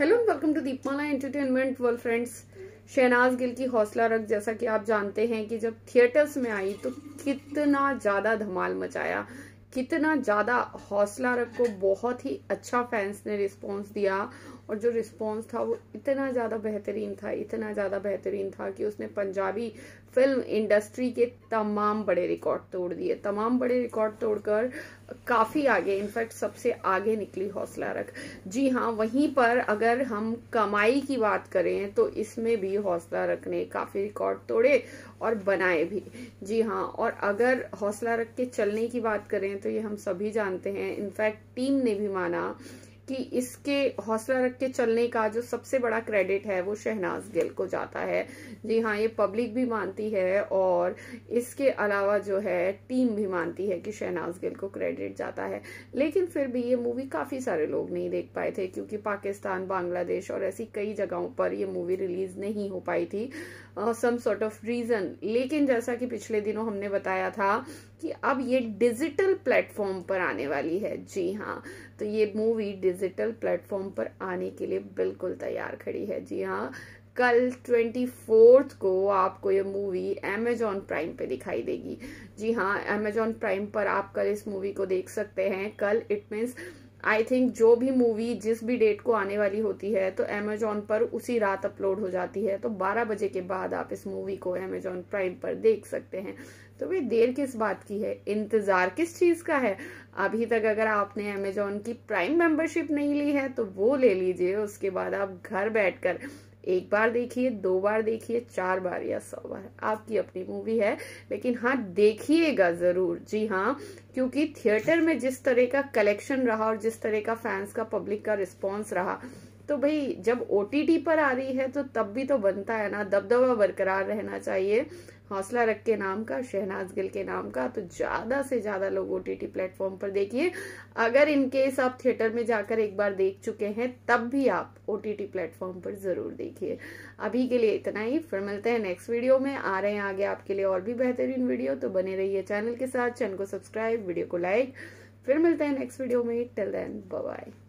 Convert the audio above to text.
hello welcome to Deepmala entertainment world friends Shehnaaz Gill की हौसला रख जैसा कि आप जानते हैं कि जब थिएटर्स में आई तो कितना ज़्यादा धमाल मचाया कितना ज़्यादा हौसला रख को बहुत ही अच्छा फैंस ने रिस्पॉन्स दिया और जो रिस्पॉन्स था वो इतना ज़्यादा बेहतरीन था इतना ज़्यादा बेहतरीन था कि उसने पंजाबी फिल्म इंडस्ट्री के तमाम बड़े रिकॉर्ड तोड़ दिए तमाम बड़े रिकॉर्ड तोड़कर काफ़ी आगे इनफैक्ट सबसे आगे निकली हौसला रख जी हाँ वहीं पर अगर हम कमाई की बात करें तो इसमें भी हौसला रख ने काफ़ी रिकॉर्ड तोड़े और बनाए भी जी हाँ और अगर हौसला रख के चलने की बात करें तो ये हम सभी जानते हैं इनफैक्ट टीम ने भी माना कि इसके हौसला रख के चलने का जो सबसे बड़ा क्रेडिट है वो शहनाज गिल को जाता है जी हाँ ये पब्लिक भी मानती है और इसके अलावा जो है टीम भी मानती है कि शहनाज गिल को क्रेडिट जाता है लेकिन फिर भी ये मूवी काफ़ी सारे लोग नहीं देख पाए थे क्योंकि पाकिस्तान बांग्लादेश और ऐसी कई जगहों पर यह मूवी रिलीज नहीं हो पाई थी सम सॉर्ट ऑफ रीज़न लेकिन जैसा कि पिछले दिनों हमने बताया था कि अब ये डिजिटल प्लेटफॉर्म पर आने वाली है जी हाँ तो ये मूवी डिजिटल प्लेटफॉर्म पर आने के लिए बिल्कुल तैयार खड़ी है जी हाँ कल ट्वेंटी फोर्थ को आपको ये मूवी अमेजॉन प्राइम पे दिखाई देगी जी हाँ अमेजॉन प्राइम पर आप कल इस मूवी को देख सकते हैं call it means I think जो भी मूवी जिस भी डेट को आने वाली होती है तो अमेजोन पर उसी रात अपलोड हो जाती है तो 12 बजे के बाद आप इस मूवी को अमेजोन प्राइम पर देख सकते हैं तो भाई देर किस बात की है इंतज़ार किस चीज़ का है अभी तक अगर आपने अमेजोन की प्राइम मेंबरशिप नहीं ली है तो वो ले लीजिए उसके बाद आप घर बैठकर एक बार देखिए दो बार देखिए चार बार या सौ बार आपकी अपनी मूवी है लेकिन हाँ देखिएगा ज़रूर जी हाँ क्योंकि थिएटर में जिस तरह का कलेक्शन रहा और जिस तरह का फैंस का पब्लिक का रिस्पॉन्स रहा तो भाई जब ओ पर आ रही है तो तब भी तो बनता है ना दबदबा बरकरार रहना चाहिए हौसला रख के नाम का शहनाज गिल के नाम का तो ज़्यादा से ज़्यादा लोग ओ टी प्लेटफॉर्म पर देखिए अगर इनकेस आप थिएटर में जाकर एक बार देख चुके हैं तब भी आप ओ टी प्लेटफॉर्म पर ज़रूर देखिए अभी के लिए इतना ही फिर मिलते हैं नेक्स्ट वीडियो में आ रहे हैं आगे आपके लिए और भी बेहतरीन वीडियो तो बने रहिए चैनल के साथ चैनल को सब्सक्राइब वीडियो को लाइक फिर मिलते हैं नेक्स्ट वीडियो में टिल देन बाय